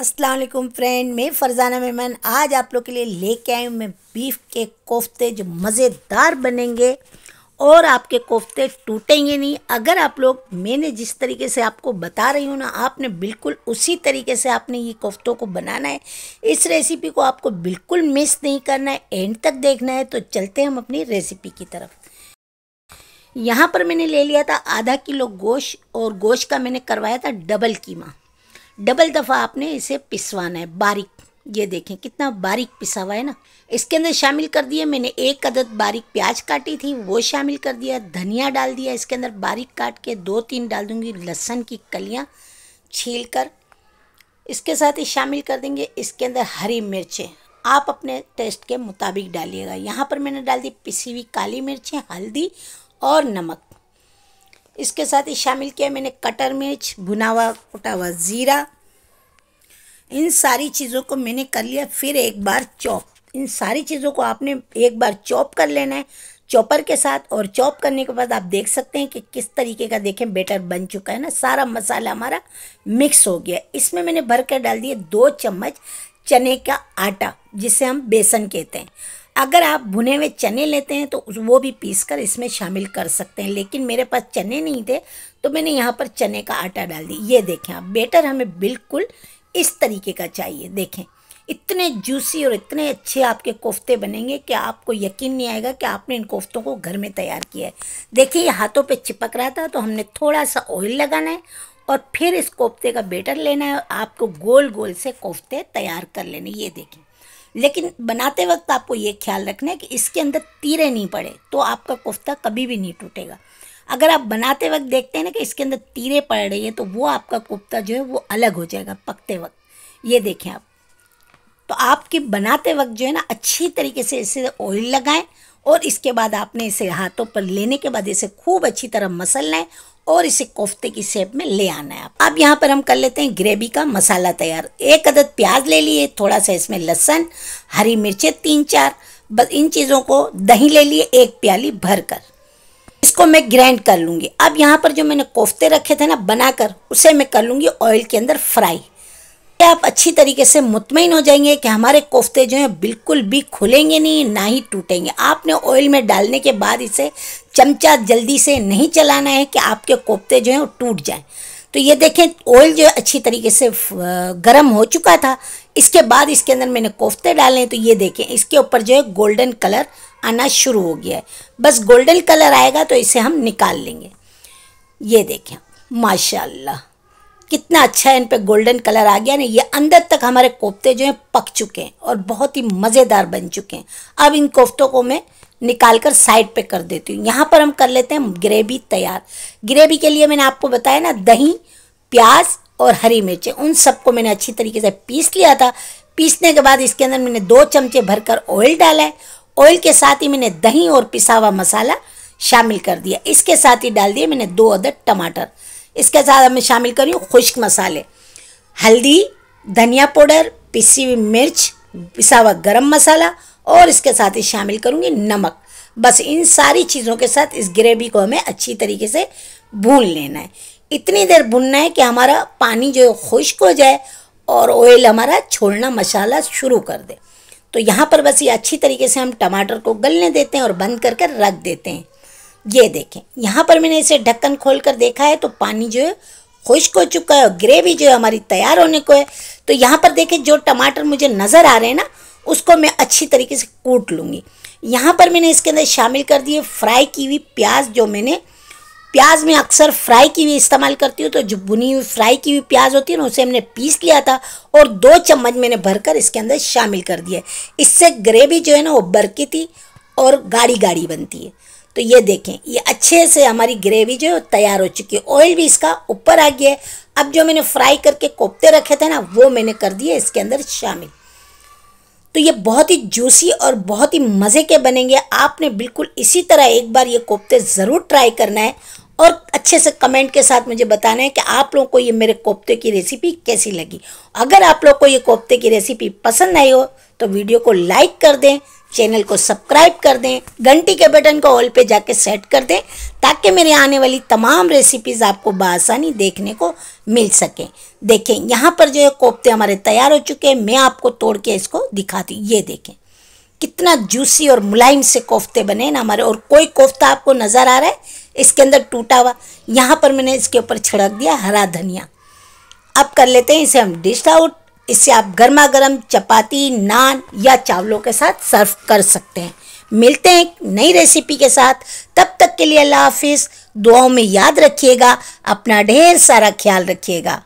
Aslam friend मैं फ़रजाना मेहमान आज आप लोग के लिए लेके आई हूँ मैं बीफ के कोफ्ते जो मज़ेदार बनेंगे और आपके कोफ्ते टूटेंगे नहीं अगर आप लोग मैंने जिस तरीके से आपको बता रही हूँ ना आपने बिल्कुल उसी तरीके से आपने ये कोफ्तों को बनाना है इस रेसिपी को आपको बिल्कुल मिस नहीं करना है एंड तक देखना है तो चलते हम अपनी रेसिपी की तरफ यहाँ पर मैंने ले लिया था आधा किलो गोश और गोश्त का मैंने करवाया था डबल कीमा डबल दफ़ा आपने इसे पिसवाना है बारीक ये देखें कितना बारीक पिसा हुआ है ना इसके अंदर शामिल कर दिए मैंने एक अदद बारीक प्याज काटी थी वो शामिल कर दिया धनिया डाल दिया इसके अंदर बारीक काट के दो तीन डाल दूंगी लहसन की कलियाँ छील कर इसके साथ ही शामिल कर देंगे इसके अंदर हरी मिर्चें आप अपने टेस्ट के मुताबिक डालिएगा यहाँ पर मैंने डाल दी पिसी हुई काली मिर्चें हल्दी और नमक इसके साथ ही शामिल किया मैंने कटर मिर्च भुना हुआ कुटा हुआ ज़ीरा इन सारी चीज़ों को मैंने कर लिया फिर एक बार चॉप इन सारी चीज़ों को आपने एक बार चॉप कर लेना है चॉपर के साथ और चॉप करने के बाद आप देख सकते हैं कि किस तरीके का देखें बेटर बन चुका है ना सारा मसाला हमारा मिक्स हो गया इसमें मैंने भर कर डाल दिए दो चम्मच चने का आटा जिसे हम बेसन कहते हैं अगर आप भुने हुए चने लेते हैं तो वो भी पीस कर इसमें शामिल कर सकते हैं लेकिन मेरे पास चने नहीं थे तो मैंने यहाँ पर चने का आटा डाल दी ये देखें आप बेटर हमें बिल्कुल इस तरीके का चाहिए देखें इतने जूसी और इतने अच्छे आपके कोफ्ते बनेंगे कि आपको यकीन नहीं आएगा कि आपने इन कोफ्तों को घर में तैयार किया है देखिए ये हाथों पे चिपक रहा था तो हमने थोड़ा सा ऑयल लगाना है और फिर इस कोफ्ते का बेटर लेना है और आपको गोल गोल से कोफ्ते तैयार कर लेने ये देखें लेकिन बनाते वक्त आपको ये ख्याल रखना है कि इसके अंदर तीरे नहीं पड़े तो आपका कोफ्ता कभी भी नहीं टूटेगा अगर आप बनाते वक्त देखते हैं ना कि इसके अंदर तीरे पड़ रही हैं तो वो आपका कोफ्ता जो है वो अलग हो जाएगा पकते वक्त ये देखें आप तो आपके बनाते वक्त जो है ना अच्छी तरीके से इसे ऑयल लगाएं और इसके बाद आपने इसे हाथों पर लेने के बाद इसे खूब अच्छी तरह मसल लें और इसे कोफ्ते की शेप में ले आना है आप अब यहाँ पर हम कर लेते हैं ग्रेवी का मसाला तैयार एक अदद प्याज ले लिए थोड़ा सा इसमें लहसन हरी मिर्चें तीन चार बस इन चीज़ों को दही ले लिए एक प्याली भर कर इसको मैं ग्राइंड कर लूँगी अब यहाँ पर जो मैंने कोफ्ते रखे थे ना बनाकर उसे मैं कर लूँगी ऑयल के अंदर फ्राई आप अच्छी तरीके से मुतमिन हो जाएंगे कि हमारे कोफ्ते जो हैं बिल्कुल भी खुलेंगे नहीं ना ही टूटेंगे आपने ऑयल में डालने के बाद इसे चमचा जल्दी से नहीं चलाना है कि आपके कोफ्ते जो हैं वो टूट जाएं तो ये देखें ऑयल जो अच्छी तरीके से गर्म हो चुका था इसके बाद इसके अंदर मैंने कोफ्ते डाले हैं तो ये देखें इसके ऊपर जो है गोल्डन कलर आना शुरू हो गया है बस गोल्डन कलर आएगा तो इसे हम निकाल लेंगे ये देखें माशाल्लाह कितना अच्छा है इन पर गोल्डन कलर आ गया ना ये अंदर तक हमारे कोफ्ते जो हैं पक चुके हैं और बहुत ही मज़ेदार बन चुके हैं अब इन कोफ्तों को मैं निकाल कर साइड पे कर देती हूँ यहाँ पर हम कर लेते हैं ग्रेवी तैयार ग्रेवी के लिए मैंने आपको बताया ना दही प्याज और हरी मिर्चें उन सबको मैंने अच्छी तरीके से पीस लिया था पीसने के बाद इसके अंदर मैंने दो चमचे भरकर ऑयल डाला है ऑयल के साथ ही मैंने दही और पिसा हुआ मसाला शामिल कर दिया इसके साथ ही डाल दिए मैंने दो अदर टमाटर इसके साथ मैं शामिल कर रही हूँ खुश्क मसाले हल्दी धनिया पाउडर पिसी हुई मिर्च पिसा हुआ गर्म मसाला और इसके साथ ही शामिल करूँगी नमक बस इन सारी चीज़ों के साथ इस ग्रेवी को हमें अच्छी तरीके से भून लेना है इतनी देर भुनना है कि हमारा पानी जो है खुश्क हो जाए और ऑयल हमारा छोड़ना मसाला शुरू कर दे तो यहाँ पर बस ये अच्छी तरीके से हम टमाटर को गलने देते हैं और बंद कर कर रख देते हैं ये देखें यहाँ पर मैंने इसे ढक्कन खोल कर देखा है तो पानी जो है खुश्क हो चुका है और ग्रेवी जो है हमारी तैयार होने को है तो यहाँ पर देखें जो टमाटर मुझे नज़र आ रहे हैं ना उसको मैं अच्छी तरीके से कूट लूँगी यहाँ पर मैंने इसके अंदर शामिल कर दिए फ्राई की हुई प्याज जो मैंने प्याज में अक्सर फ्राई की हुई इस्तेमाल करती हूँ तो जो बुनी हुई फ्राई की हुई प्याज होती है ना उसे हमने पीस लिया था और दो चम्मच मैंने भरकर इसके अंदर शामिल कर दिया इससे ग्रेवी जो है ना वो बरकी थी और गाढ़ी गाढ़ी बनती है तो ये देखें ये अच्छे से हमारी ग्रेवी जो है तैयार हो चुकी है ऑयल भी इसका ऊपर आ गया है अब जो मैंने फ्राई करके कोफ्ते रखे थे ना वो मैंने कर दिए इसके अंदर शामिल तो ये बहुत ही जूसी और बहुत ही मज़े के बनेंगे आपने बिल्कुल इसी तरह एक बार ये कोफ्ते ज़रूर ट्राई करना है और अच्छे से कमेंट के साथ मुझे बताना है कि आप लोगों को ये मेरे कोफ्ते की रेसिपी कैसी लगी अगर आप लोग को ये कोफ्ते की रेसिपी पसंद आई हो तो वीडियो को लाइक कर दें चैनल को सब्सक्राइब कर दें घंटी के बटन को ऑल पे जाके सेट कर दें ताकि मेरे आने वाली तमाम रेसिपीज़ आपको बसानी देखने को मिल सकें देखें यहाँ पर जो है कोफ्ते हमारे तैयार हो चुके हैं मैं आपको तोड़ के इसको दिखाती ये देखें कितना जूसी और मुलायम से कोफ्ते बने ना हमारे और कोई कोफ्ता आपको नज़र आ रहा है इसके अंदर टूटा हुआ यहाँ पर मैंने इसके ऊपर छिड़क दिया हरा धनिया अब कर लेते हैं इसे हम डिश आउट इसे आप गर्मा गर्म चपाती नान या चावलों के साथ सर्व कर सकते हैं मिलते हैं नई रेसिपी के साथ तब तक के लिए अल्लाह हाफिज़ दुआओं में याद रखिएगा अपना ढेर सारा ख्याल रखिएगा